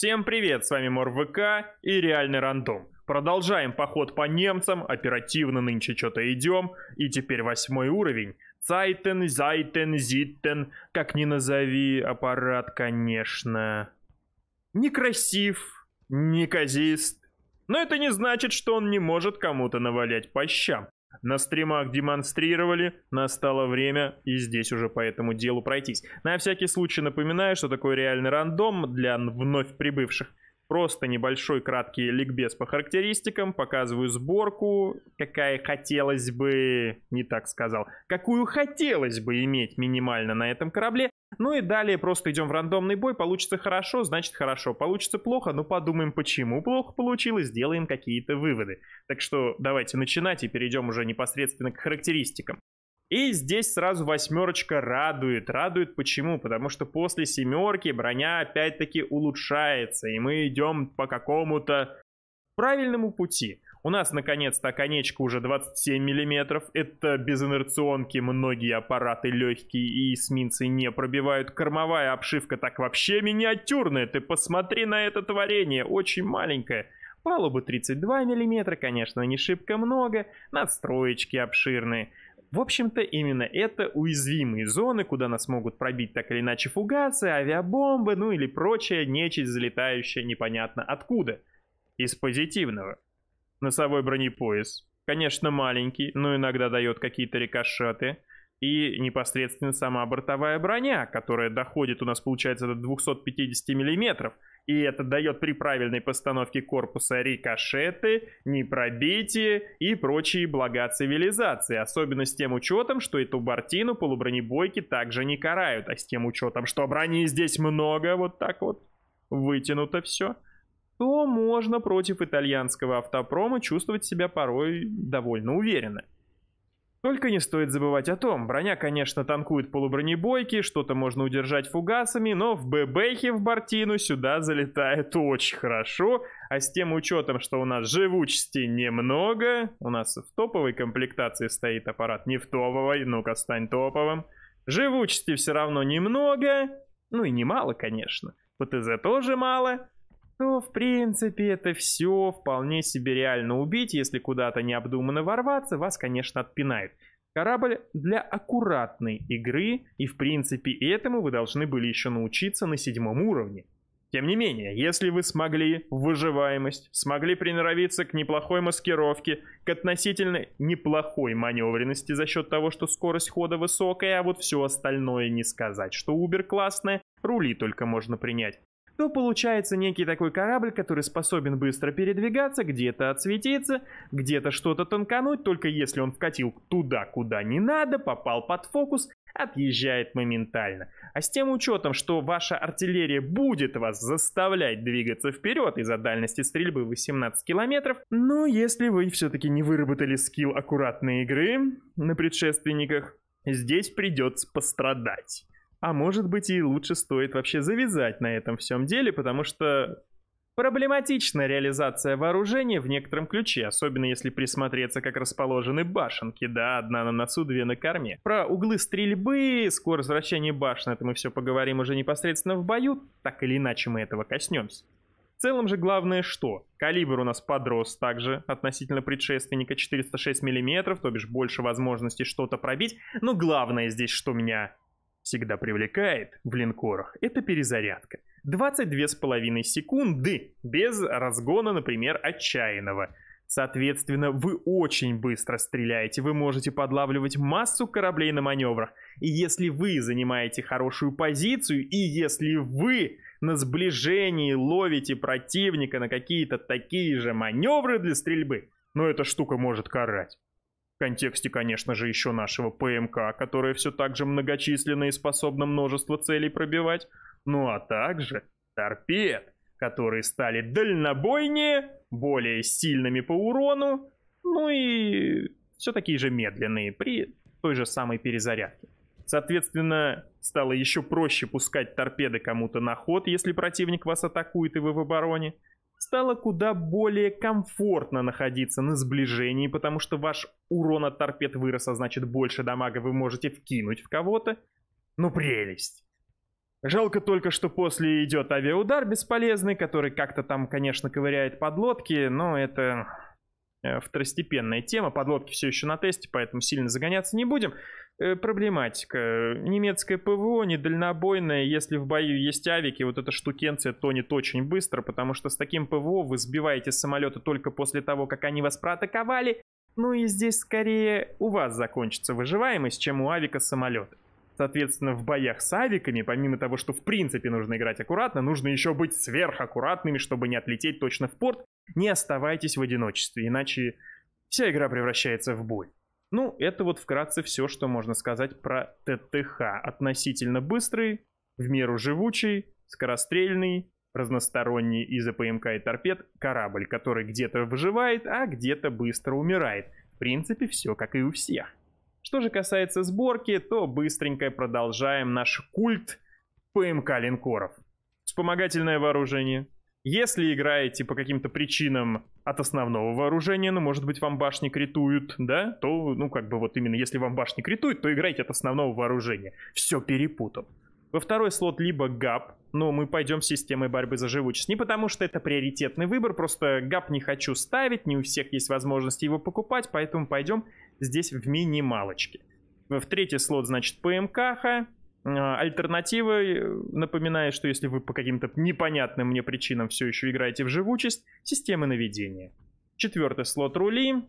Всем привет, с вами МорВК и Реальный Рандом. Продолжаем поход по немцам, оперативно нынче что-то идем, и теперь восьмой уровень. Цайтен, Зайтен, Зиттен, как ни назови, аппарат, конечно, некрасив, неказист, но это не значит, что он не может кому-то навалять по щам. На стримах демонстрировали, настало время и здесь уже по этому делу пройтись. На всякий случай напоминаю, что такое реальный рандом для вновь прибывших. Просто небольшой краткий ликбез по характеристикам, показываю сборку, какая хотелось бы, не так сказал, какую хотелось бы иметь минимально на этом корабле, ну и далее просто идем в рандомный бой. Получится хорошо, значит хорошо. Получится плохо, но ну подумаем, почему плохо получилось, сделаем какие-то выводы. Так что давайте начинать и перейдем уже непосредственно к характеристикам. И здесь сразу восьмерочка радует. Радует почему? Потому что после семерки броня опять-таки улучшается, и мы идем по какому-то правильному пути. У нас, наконец-то, конечка уже 27 мм. Это без инерционки многие аппараты легкие и эсминцы не пробивают. Кормовая обшивка так вообще миниатюрная. Ты посмотри на это творение, очень маленькое. Палубы 32 мм, конечно, не шибко много. Надстроечки обширные. В общем-то, именно это уязвимые зоны, куда нас могут пробить так или иначе фугасы, авиабомбы, ну или прочая нечисть, залетающая непонятно откуда. Из позитивного носовой бронепояс. Конечно, маленький, но иногда дает какие-то рикошеты. И непосредственно сама бортовая броня, которая доходит у нас, получается, до 250 миллиметров. И это дает при правильной постановке корпуса рикошеты, непробитие и прочие блага цивилизации. Особенно с тем учетом, что эту бортину полубронебойки также не карают. А с тем учетом, что брони здесь много, вот так вот вытянуто все то можно против итальянского автопрома чувствовать себя порой довольно уверенно. Только не стоит забывать о том, броня, конечно, танкует полубронебойки, что-то можно удержать фугасами, но в ББХе в бортину сюда залетает очень хорошо, а с тем учетом, что у нас живучести немного, у нас в топовой комплектации стоит аппарат не в топовой, ну-ка стань топовым, живучести все равно немного, ну и немало, конечно, ПТЗ тоже мало, то, в принципе, это все вполне себе реально убить. Если куда-то необдуманно ворваться, вас, конечно, отпинает. Корабль для аккуратной игры, и, в принципе, этому вы должны были еще научиться на седьмом уровне. Тем не менее, если вы смогли выживаемость, смогли приноровиться к неплохой маскировке, к относительно неплохой маневренности за счет того, что скорость хода высокая, а вот все остальное не сказать, что убер классное, рули только можно принять, то получается некий такой корабль, который способен быстро передвигаться, где-то отсветиться, где-то что-то тонкануть, только если он вкатил туда, куда не надо, попал под фокус, отъезжает моментально. А с тем учетом, что ваша артиллерия будет вас заставлять двигаться вперед из-за дальности стрельбы 18 километров, но если вы все-таки не выработали скилл аккуратной игры на предшественниках, здесь придется пострадать. А может быть и лучше стоит вообще завязать на этом всем деле, потому что проблематична реализация вооружения в некотором ключе, особенно если присмотреться, как расположены башенки, да, одна на носу, две на корме. Про углы стрельбы, скорость вращения башни – это мы все поговорим уже непосредственно в бою, так или иначе мы этого коснемся. В целом же главное что? Калибр у нас подрос также относительно предшественника 406 мм, то бишь больше возможностей что-то пробить. Но главное здесь, что меня всегда привлекает в линкорах, это перезарядка. 22,5 секунды без разгона, например, отчаянного. Соответственно, вы очень быстро стреляете, вы можете подлавливать массу кораблей на маневрах. И если вы занимаете хорошую позицию, и если вы на сближении ловите противника на какие-то такие же маневры для стрельбы, но ну, эта штука может карать контексте, конечно же, еще нашего ПМК, которое все так же многочисленно и способно множество целей пробивать, ну а также торпед, которые стали дальнобойнее, более сильными по урону, ну и все такие же медленные при той же самой перезарядке. Соответственно, стало еще проще пускать торпеды кому-то на ход, если противник вас атакует и вы в обороне – стало куда более комфортно находиться на сближении, потому что ваш урон от торпед вырос, а значит больше дамага вы можете вкинуть в кого-то. Ну прелесть! Жалко только, что после идет авиаудар бесполезный, который как-то там, конечно, ковыряет подлодки, но это Э, второстепенная тема. Подлодки все еще на тесте, поэтому сильно загоняться не будем. Э, проблематика. Немецкое ПВО недальнобойное. Если в бою есть авики, вот эта штукенция тонет очень быстро, потому что с таким ПВО вы сбиваете самолеты только после того, как они вас проатаковали. Ну и здесь скорее у вас закончится выживаемость, чем у авика самолета. Соответственно, в боях с авиками, помимо того, что в принципе нужно играть аккуратно, нужно еще быть сверхаккуратными, чтобы не отлететь точно в порт. Не оставайтесь в одиночестве, иначе вся игра превращается в бой. Ну, это вот вкратце все, что можно сказать про ТТХ. Относительно быстрый, в меру живучий, скорострельный, разносторонний из АПМК и торпед корабль, который где-то выживает, а где-то быстро умирает. В принципе, все как и у всех. Что же касается сборки, то быстренько продолжаем наш культ ПМК-линкоров. Вспомогательное вооружение. Если играете по каким-то причинам от основного вооружения, ну, может быть, вам башни критуют, да, то, ну, как бы вот именно если вам башни критуют, то играйте от основного вооружения. Все перепутал. Во второй слот либо ГАП, но мы пойдем с системой борьбы за живучесть. Не потому что это приоритетный выбор, просто ГАП не хочу ставить, не у всех есть возможность его покупать, поэтому пойдем здесь в минималочке. В третий слот, значит, ПМКХ, а, Альтернативой, э, напоминаю, что если вы по каким-то непонятным мне причинам все еще играете в живучесть, системы наведения. Четвертый слот рули.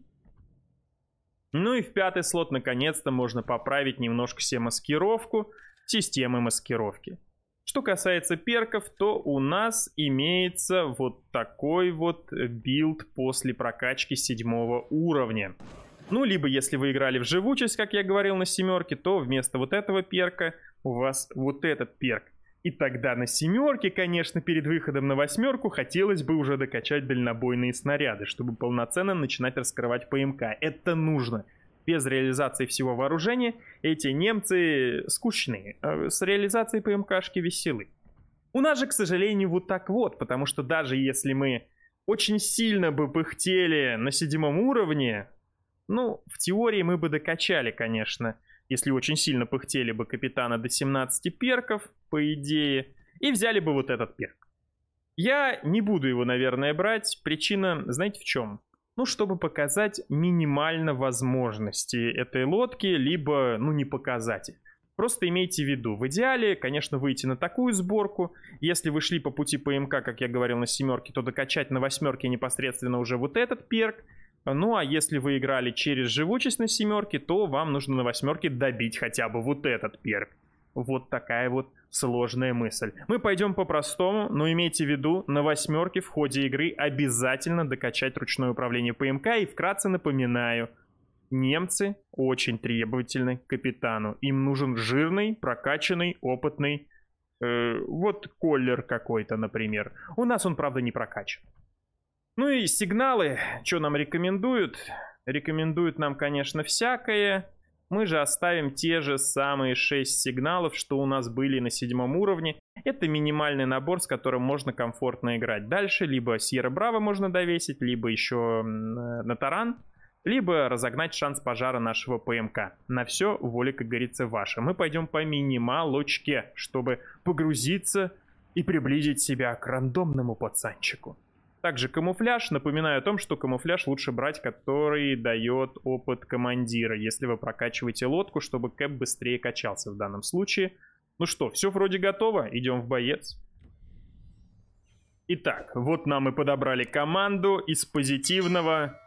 Ну и в пятый слот, наконец-то, можно поправить немножко себе маскировку, системы маскировки. Что касается перков, то у нас имеется вот такой вот билд после прокачки седьмого уровня. Ну, либо если вы играли в живучесть, как я говорил, на семерке, то вместо вот этого перка у вас вот этот перк. И тогда на семерке, конечно, перед выходом на восьмерку хотелось бы уже докачать дальнобойные снаряды, чтобы полноценно начинать раскрывать ПМК. Это нужно. Без реализации всего вооружения эти немцы скучные. А с реализацией ПМКшки веселы. У нас же, к сожалению, вот так вот, потому что даже если мы очень сильно бы пыхтели на седьмом уровне, ну, в теории мы бы докачали, конечно, если очень сильно пыхтели бы капитана до 17 перков, по идее, и взяли бы вот этот перк. Я не буду его, наверное, брать. Причина, знаете, в чем? Ну, чтобы показать минимально возможности этой лодки, либо, ну, не показать их. Просто имейте в виду, в идеале, конечно, выйти на такую сборку. Если вы шли по пути ПМК, как я говорил, на семерке, то докачать на восьмерке непосредственно уже вот этот перк. Ну а если вы играли через живучесть на семерке, то вам нужно на восьмерке добить хотя бы вот этот перк. Вот такая вот сложная мысль. Мы пойдем по-простому, но имейте в виду, на восьмерке в ходе игры обязательно докачать ручное управление ПМК. И вкратце напоминаю, немцы очень требовательны к капитану. Им нужен жирный, прокачанный, опытный, э, вот коллер какой-то, например. У нас он, правда, не прокачан. Ну и сигналы, что нам рекомендуют? Рекомендуют нам, конечно, всякое. Мы же оставим те же самые 6 сигналов, что у нас были на седьмом уровне. Это минимальный набор, с которым можно комфортно играть дальше. Либо Сьерра Браво можно довесить, либо еще э, на таран либо разогнать шанс пожара нашего ПМК. На все воля, как говорится, ваша. Мы пойдем по минималочке, чтобы погрузиться и приблизить себя к рандомному пацанчику. Также камуфляж. Напоминаю о том, что камуфляж лучше брать, который дает опыт командира, если вы прокачиваете лодку, чтобы кэп быстрее качался в данном случае. Ну что, все вроде готово, идем в боец. Итак, вот нам и подобрали команду из позитивного.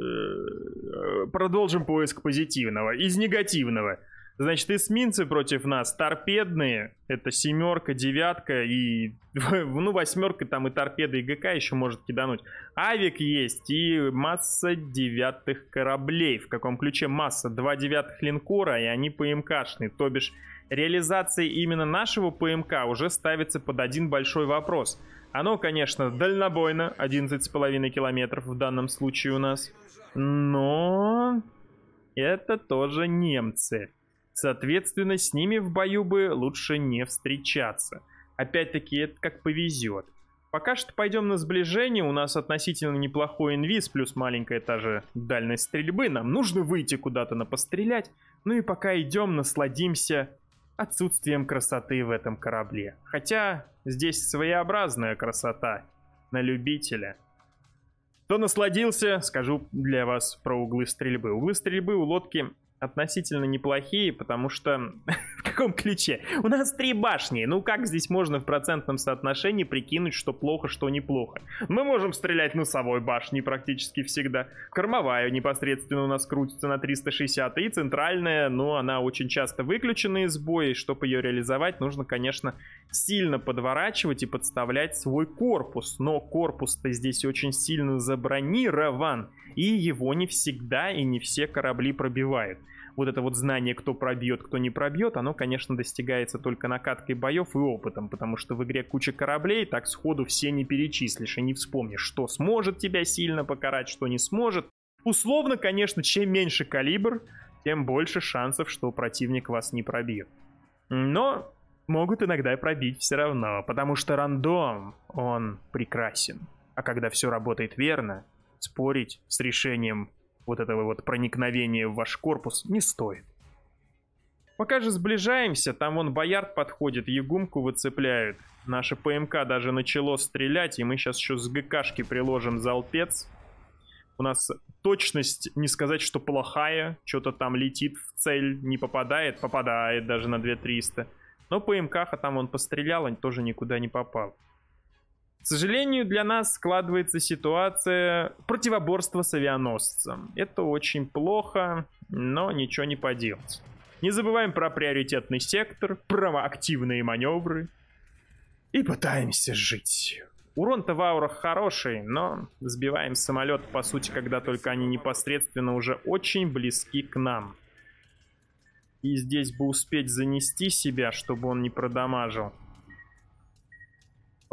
Э, продолжим поиск позитивного. Из негативного. Значит, эсминцы против нас торпедные. Это семерка, девятка и... Ну, восьмерка там и торпеды, и ГК еще может кидануть. Авик есть и масса девятых кораблей. В каком ключе масса? Два девятых линкора, и они ПМКшные. То бишь, реализация именно нашего ПМК уже ставится под один большой вопрос. Оно, конечно, дальнобойно, 11,5 километров в данном случае у нас. Но... Это тоже немцы. Соответственно, с ними в бою бы лучше не встречаться. Опять-таки, это как повезет. Пока что пойдем на сближение, у нас относительно неплохой инвиз, плюс маленькая та же дальность стрельбы, нам нужно выйти куда-то на пострелять, ну и пока идем, насладимся отсутствием красоты в этом корабле. Хотя здесь своеобразная красота на любителя. Кто насладился, скажу для вас про углы стрельбы. Углы стрельбы у лодки относительно неплохие, потому что в каком ключе? У нас три башни. Ну как здесь можно в процентном соотношении прикинуть, что плохо, что неплохо? Мы можем стрелять носовой башней практически всегда. Кормовая непосредственно у нас крутится на 360. И центральная, но она очень часто выключена из боя. И чтобы ее реализовать, нужно, конечно, сильно подворачивать и подставлять свой корпус. Но корпус-то здесь очень сильно забронирован и его не всегда и не все корабли пробивают. Вот это вот знание, кто пробьет, кто не пробьет, оно, конечно, достигается только накаткой боев и опытом, потому что в игре куча кораблей, так сходу все не перечислишь и не вспомнишь, что сможет тебя сильно покарать, что не сможет. Условно, конечно, чем меньше калибр, тем больше шансов, что противник вас не пробьет. Но могут иногда пробить все равно, потому что рандом, он прекрасен. А когда все работает верно, спорить с решением вот этого вот проникновения в ваш корпус не стоит. Пока же сближаемся, там вон Боярд подходит, егумку выцепляют. Наше ПМК даже начало стрелять, и мы сейчас еще с ГКшки приложим залпец. У нас точность, не сказать, что плохая, что-то там летит в цель, не попадает, попадает даже на 2300. Но по МКХ там он пострелял, он тоже никуда не попал. К сожалению, для нас складывается ситуация противоборства с авианосцем. Это очень плохо, но ничего не поделать. Не забываем про приоритетный сектор, про активные маневры. И пытаемся жить. Урон-то в аурах хороший, но сбиваем самолет, по сути, когда только они непосредственно уже очень близки к нам. И здесь бы успеть занести себя, чтобы он не продамажил.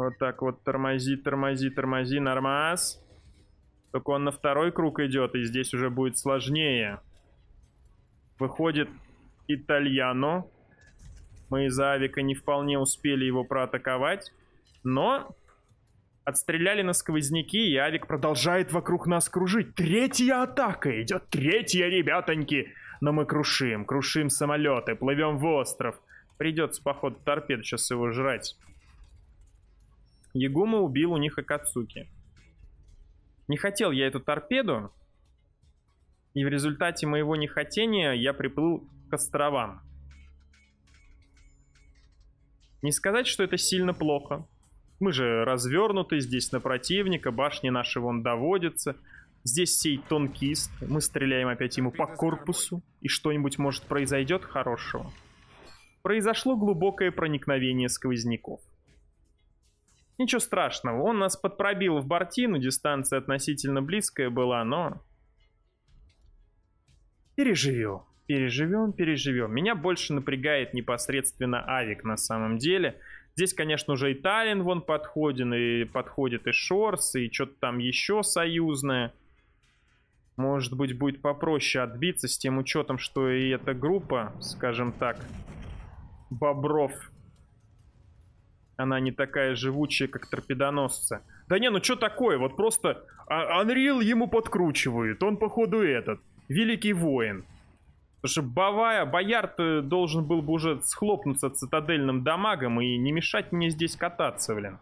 Вот так вот тормози, тормози, тормози, нормас. Только он на второй круг идет, и здесь уже будет сложнее. Выходит Итальяно. Мы из-за авика не вполне успели его проатаковать. Но отстреляли на сквозняки, и авик продолжает вокруг нас кружить. Третья атака идет, третья, ребятоньки. Но мы крушим, крушим самолеты, плывем в остров. Придется, походу, торпед сейчас его жрать. Ягума убил у них Акацуки. Не хотел я эту торпеду, и в результате моего нехотения я приплыл к островам. Не сказать, что это сильно плохо. Мы же развернуты здесь на противника, башни наши вон доводятся. Здесь сей тонкист, мы стреляем опять ему по корпусу, и что-нибудь, может, произойдет хорошего. Произошло глубокое проникновение сквозняков. Ничего страшного, он нас подпробил в бортину, дистанция относительно близкая была, но... Переживем, переживем, переживем. Меня больше напрягает непосредственно авик на самом деле. Здесь, конечно, уже и Таллин вон подходит, и подходит и Шорс, и что-то там еще союзное. Может быть, будет попроще отбиться с тем учетом, что и эта группа, скажем так, бобров она не такая живучая, как торпедоносцы. Да не, ну что такое, вот просто Unreal а, ему подкручивает, он походу этот, великий воин. Потому что Бавая, Боярд должен был бы уже схлопнуться цитадельным дамагом и не мешать мне здесь кататься, блин.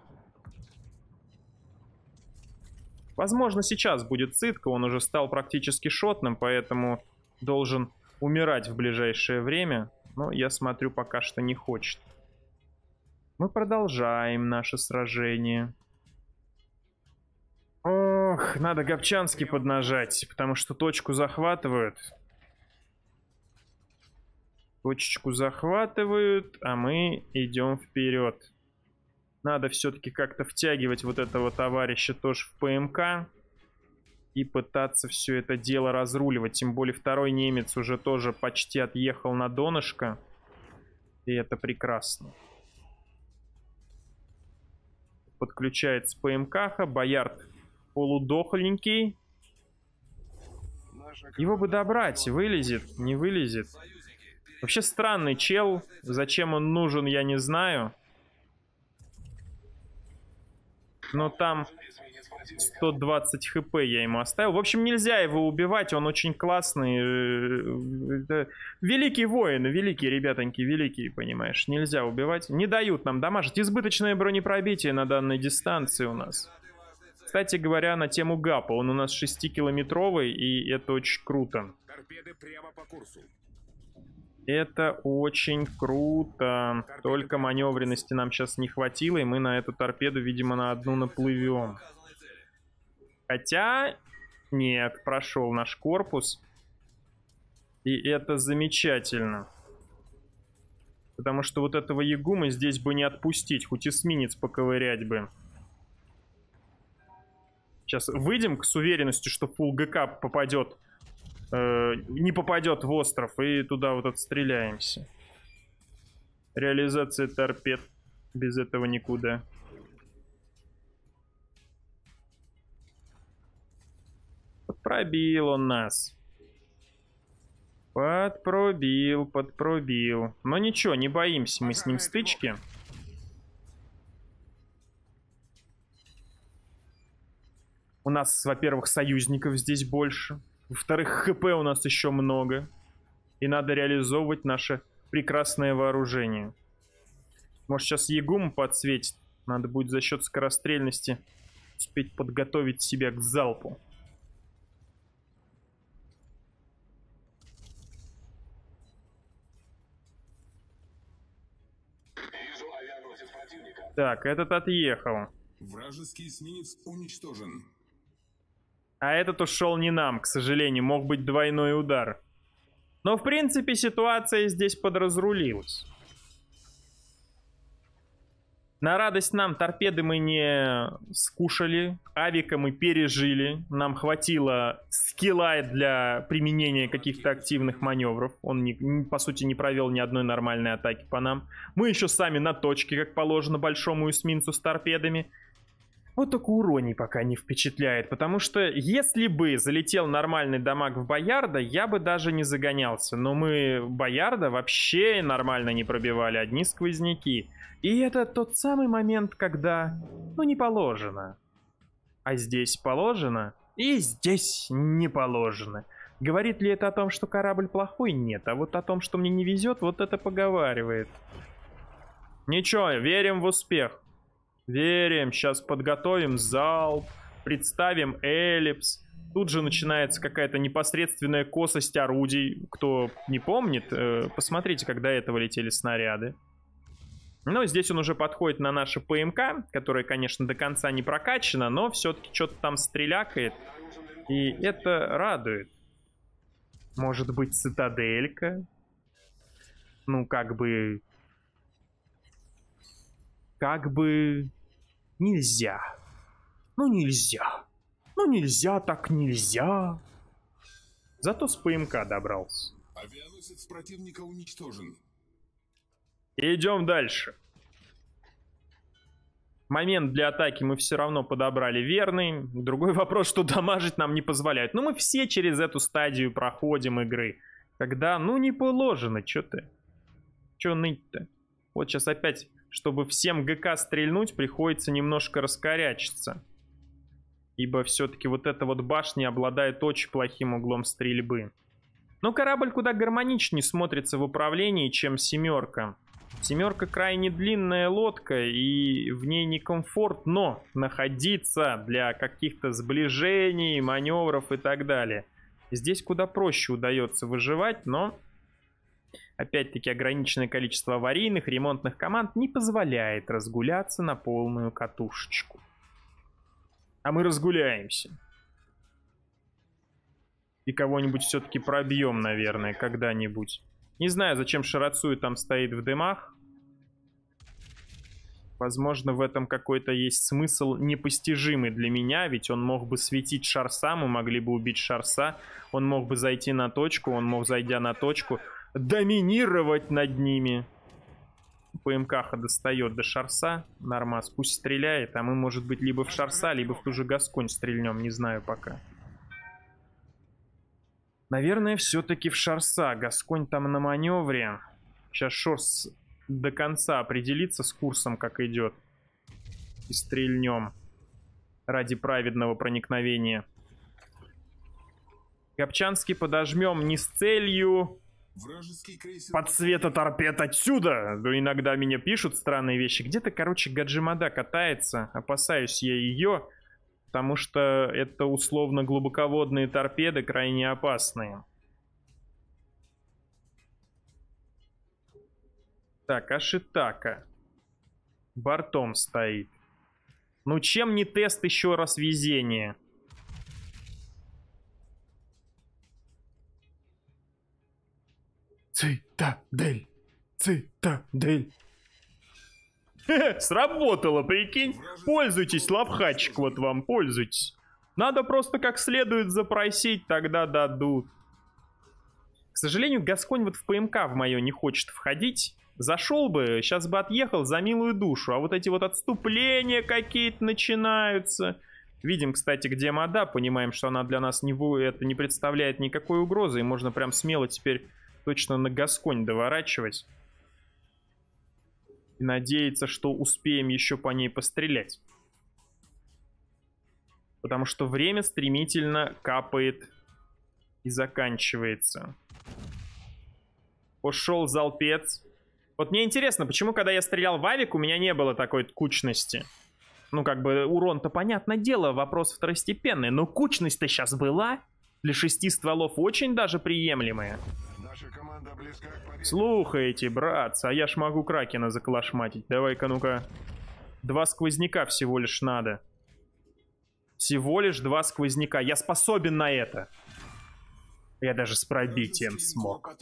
Возможно, сейчас будет цитка, он уже стал практически шотным, поэтому должен умирать в ближайшее время. Но я смотрю, пока что не хочет. Мы продолжаем наше сражение. Ох, надо Гопчанский поднажать, потому что точку захватывают. Точечку захватывают, а мы идем вперед. Надо все-таки как-то втягивать вот этого товарища тоже в ПМК. И пытаться все это дело разруливать. Тем более второй немец уже тоже почти отъехал на донышко. И это прекрасно подключается ПМК, Боярд полудохленький. Его бы добрать, вылезет, не вылезет. Вообще странный чел, зачем он нужен, я не знаю. Но там 120 хп я ему оставил. В общем, нельзя его убивать, он очень классный. Э, это великий воин, великие ребятоньки, великие, понимаешь. Нельзя убивать. Не дают нам дамажить. Избыточное бронепробитие на данной дистанции у нас. Кстати говоря, на тему гапа. Он у нас 6-километровый, и это очень круто. Это очень круто. Только маневренности нам сейчас не хватило, и мы на эту торпеду, видимо, на одну наплывем. Хотя, нет, прошел наш корпус. И это замечательно. Потому что вот этого Ягума здесь бы не отпустить, хоть эсминец поковырять бы. Сейчас выйдем с уверенностью, что пул ГК попадет, э, не попадет в остров, и туда вот отстреляемся. Реализация торпед. Без этого никуда. Пробил он нас. Подпробил, подпробил. Но ничего, не боимся мы с ним стычки. У нас, во-первых, союзников здесь больше. Во-вторых, хп у нас еще много. И надо реализовывать наше прекрасное вооружение. Может, сейчас егум подсветит. Надо будет за счет скорострельности успеть подготовить себя к залпу. Так, этот отъехал. Вражеский эсминец уничтожен. А этот ушел не нам, к сожалению. Мог быть двойной удар. Но, в принципе, ситуация здесь подразрулилась. На радость нам торпеды мы не скушали, авика мы пережили, нам хватило скилла для применения каких-то активных маневров. Он, не, по сути, не провел ни одной нормальной атаки по нам. Мы еще сами на точке, как положено, большому эсминцу с торпедами. Вот только урони пока не впечатляет, потому что если бы залетел нормальный дамаг в Боярда, я бы даже не загонялся. Но мы Боярда вообще нормально не пробивали, одни сквозняки. И это тот самый момент, когда... Ну, не положено. А здесь положено, и здесь не положено. Говорит ли это о том, что корабль плохой? Нет. А вот о том, что мне не везет, вот это поговаривает. Ничего, верим в успех. Верим, сейчас подготовим зал, представим эллипс. Тут же начинается какая-то непосредственная косость орудий. Кто не помнит, э, посмотрите, когда этого летели снаряды. Но ну, здесь он уже подходит на наше ПМК, которое, конечно, до конца не прокачано, но все-таки что-то там стрелякает. И это радует. Может быть, цитаделька? Ну, как бы... Как бы... Нельзя. Ну нельзя. Ну нельзя, так нельзя. Зато с ПМК добрался. Авианосец противника уничтожен. Идем дальше. Момент для атаки мы все равно подобрали верный. Другой вопрос, что дамажить нам не позволяют. Но ну, мы все через эту стадию проходим игры. Когда, ну, не положено, что ты? что ныть-то? Вот сейчас опять чтобы всем ГК стрельнуть, приходится немножко раскорячиться. Ибо все-таки вот эта вот башня обладает очень плохим углом стрельбы. Но корабль куда гармоничнее смотрится в управлении, чем «семерка». «Семерка» крайне длинная лодка, и в ней некомфортно находиться для каких-то сближений, маневров и так далее. Здесь куда проще удается выживать, но Опять-таки ограниченное количество аварийных ремонтных команд не позволяет разгуляться на полную катушечку. А мы разгуляемся. И кого-нибудь все-таки пробьем, наверное, когда-нибудь. Не знаю, зачем Шарацуи там стоит в дымах. Возможно, в этом какой-то есть смысл непостижимый для меня, ведь он мог бы светить Шарса, мы могли бы убить Шарса, он мог бы зайти на точку, он мог, зайдя на точку, доминировать над ними. ПМКха достает до Шарса. Нормас пусть стреляет, а мы, может быть, либо в Шарса, либо в ту же Гасконь стрельнем, не знаю пока. Наверное, все-таки в Шарса. Гасконь там на маневре. Сейчас Шорс до конца определится с курсом, как идет. И стрельнем ради праведного проникновения. Копчанский подожмем не с целью Подсвета торпед отсюда! Иногда меня пишут странные вещи. Где-то, короче, Гаджимада катается. Опасаюсь я ее, потому что это условно глубоководные торпеды, крайне опасные. Так, Ашитака. Бортом стоит. Ну чем не тест еще раз везения? Цитадель! Цитадель! Сработало, прикинь. Пользуйтесь, лавхачик, вот вам, пользуйтесь. Надо просто как следует запросить, тогда дадут. К сожалению, Гасконь вот в ПМК в мое не хочет входить. Зашел бы, сейчас бы отъехал за милую душу. А вот эти вот отступления какие-то начинаются. Видим, кстати, где мода, понимаем, что она для нас не, это не представляет никакой угрозы. И можно прям смело теперь точно на Гасконь доворачивать. И надеяться, что успеем еще по ней пострелять. Потому что время стремительно капает и заканчивается. Ушел залпец. Вот мне интересно, почему, когда я стрелял в авик, у меня не было такой кучности? Ну, как бы, урон-то, понятное дело, вопрос второстепенный. Но кучность-то сейчас была. Для шести стволов очень даже приемлемая. Слухайте, братцы, а я ж могу Кракена заколошматить. Давай-ка, ну-ка. Два сквозняка всего лишь надо. Всего лишь два сквозняка. Я способен на это. Я даже с пробитием смог.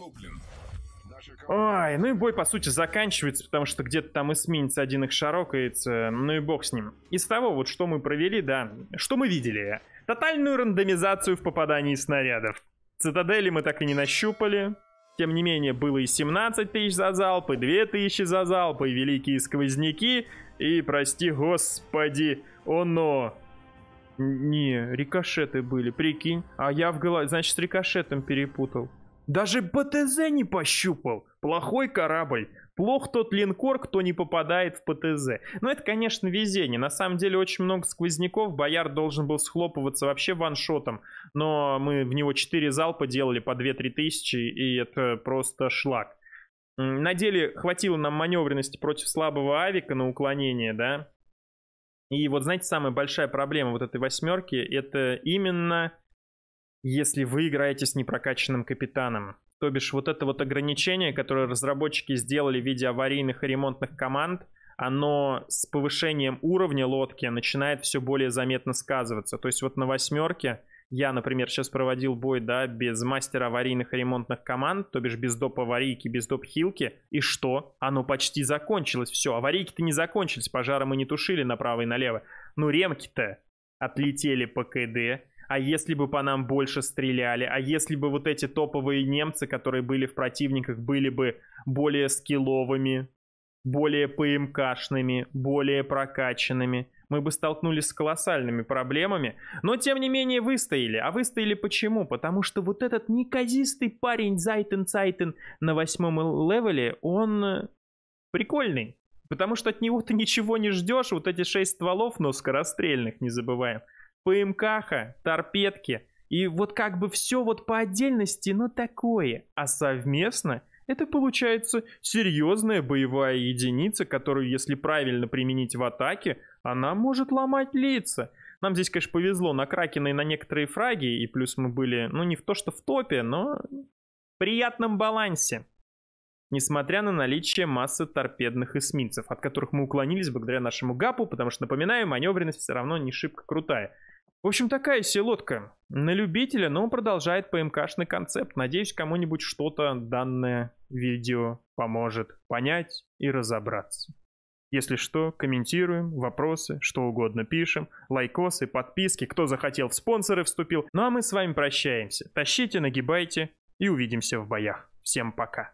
Ой, ну и бой, по сути, заканчивается, потому что где-то там эсминец один их шарокается, ну и бог с ним. Из того, вот что мы провели, да, что мы видели? Тотальную рандомизацию в попадании снарядов. Цитадели мы так и не нащупали, тем не менее, было и 17 тысяч за залп, и 2 тысячи за залп, и великие сквозняки, и, прости господи, оно. Не, рикошеты были, прикинь. А я в голове, значит, с рикошетом перепутал. Даже БТЗ не пощупал. Плохой корабль. Плох тот линкор, кто не попадает в ПТЗ. Но ну, это, конечно, везение. На самом деле очень много сквозняков. Бояр должен был схлопываться вообще ваншотом. Но мы в него 4 залпа делали по 2-3 тысячи, и это просто шлак. На деле хватило нам маневренности против слабого авика на уклонение, да. И вот, знаете, самая большая проблема вот этой восьмерки, это именно если вы играете с непрокачанным капитаном. То бишь вот это вот ограничение, которое разработчики сделали в виде аварийных и ремонтных команд, оно с повышением уровня лодки начинает все более заметно сказываться. То есть вот на восьмерке я, например, сейчас проводил бой, да, без мастера аварийных и ремонтных команд, то бишь без доп. аварийки, без доп. хилки, и что? Оно почти закончилось, все, аварийки-то не закончились, пожары мы не тушили направо и налево, ну ремки-то отлетели по КД, а если бы по нам больше стреляли, а если бы вот эти топовые немцы, которые были в противниках, были бы более скилловыми, более ПМКшными, более прокачанными, мы бы столкнулись с колоссальными проблемами, но тем не менее выстояли. А выстояли почему? Потому что вот этот неказистый парень Зайтен-Цайтен на восьмом левеле, он э, прикольный. Потому что от него ты ничего не ждешь, вот эти шесть стволов, но скорострельных, не забываем. ПМКха, торпедки. И вот как бы все вот по отдельности, но такое. А совместно это получается серьезная боевая единица, которую, если правильно применить в атаке, она может ломать лица. Нам здесь, конечно, повезло на Кракена и на некоторые фраги, и плюс мы были, ну, не в то что в топе, но в приятном балансе. Несмотря на наличие массы торпедных эсминцев, от которых мы уклонились благодаря нашему гапу, потому что, напоминаю, маневренность все равно не шибко крутая. В общем, такая себе лодка. На любителя, но продолжает ПМКшный концепт. Надеюсь, кому-нибудь что-то данное видео поможет понять и разобраться. Если что, комментируем, вопросы, что угодно пишем, лайкосы, подписки, кто захотел в спонсоры вступил. Ну а мы с вами прощаемся. Тащите, нагибайте и увидимся в боях. Всем пока.